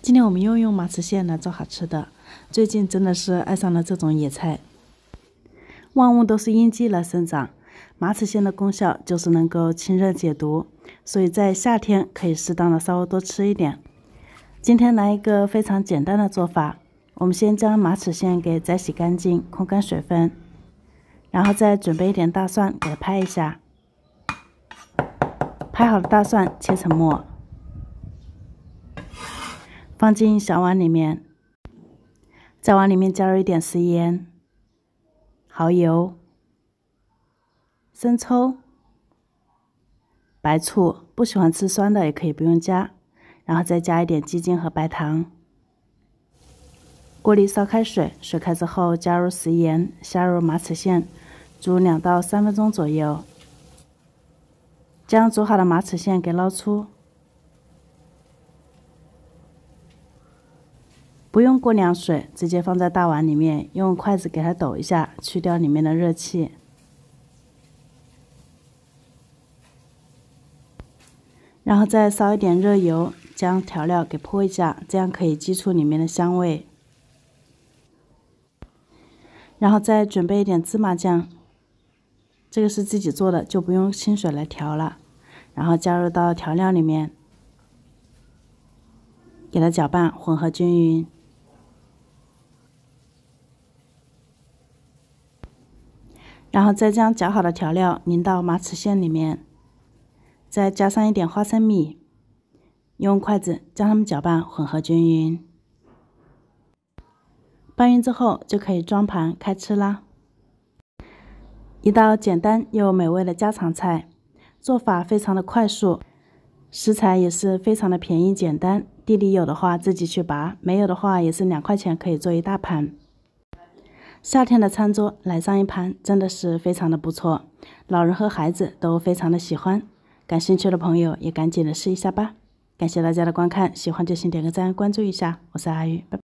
今天我们又用马齿苋来做好吃的，最近真的是爱上了这种野菜。万物都是应季来生长，马齿苋的功效就是能够清热解毒，所以在夏天可以适当的稍微多吃一点。今天来一个非常简单的做法，我们先将马齿苋给摘洗干净，控干水分，然后再准备一点大蒜，给它拍一下，拍好的大蒜切成末。放进小碗里面，再往里面加入一点食盐、蚝油、生抽、白醋，不喜欢吃酸的也可以不用加，然后再加一点鸡精和白糖。锅里烧开水，水开之后加入食盐，下入马齿苋，煮两到三分钟左右，将煮好的马齿苋给捞出。不用过凉水，直接放在大碗里面，用筷子给它抖一下，去掉里面的热气。然后再烧一点热油，将调料给泼一下，这样可以激出里面的香味。然后再准备一点芝麻酱，这个是自己做的，就不用清水来调了。然后加入到调料里面，给它搅拌混合均匀。然后再将搅好的调料淋到马齿苋里面，再加上一点花生米，用筷子将它们搅拌混合均匀。拌匀之后就可以装盘开吃啦！一道简单又美味的家常菜，做法非常的快速，食材也是非常的便宜简单。地里有的话自己去拔，没有的话也是两块钱可以做一大盘。夏天的餐桌来上一盘，真的是非常的不错，老人和孩子都非常的喜欢，感兴趣的朋友也赶紧的试一下吧。感谢大家的观看，喜欢就请点个赞，关注一下，我是阿玉，拜拜。